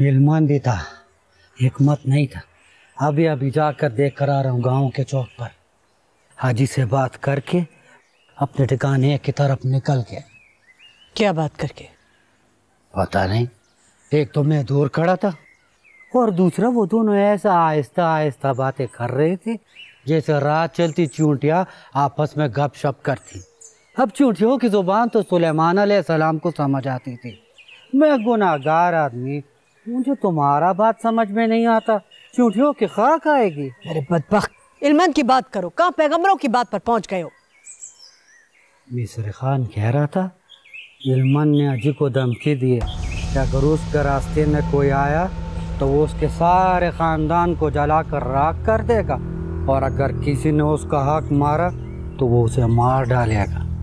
भी था हमत नहीं था अभी अभी जाकर देख कर आ रहा हूँ गाँव के चौक पर हाजी से बात करके अपने ठिकाने की तरफ निकल गया क्या बात करके पता नहीं एक तो मैं दूर खड़ा था और दूसरा वो दोनों ऐसा आहिस्ता आहिस्ता बातें कर रहे थे जैसे रात चलती चूंटियाँ आपस में गप शप करती अब चूंटियों की ज़ुबान तो सुलेमान सलाम को समझ आती थी मैं गुनाहगार आदमी मुझे तुम्हारा बात समझ में नहीं आता चूठियों की खाक आएगी अरे बदबख्त इलमन की बात करो कहाँ पैगम्बरों की बात पर पहुँच गए हो मिसर खान कह रहा था इलमन ने अजी को धमकी दी कि अगर उसके रास्ते में कोई आया तो वो उसके सारे ख़ानदान को जला कर राख कर देगा और अगर किसी ने उसका हक मारा तो वो उसे मार डालेगा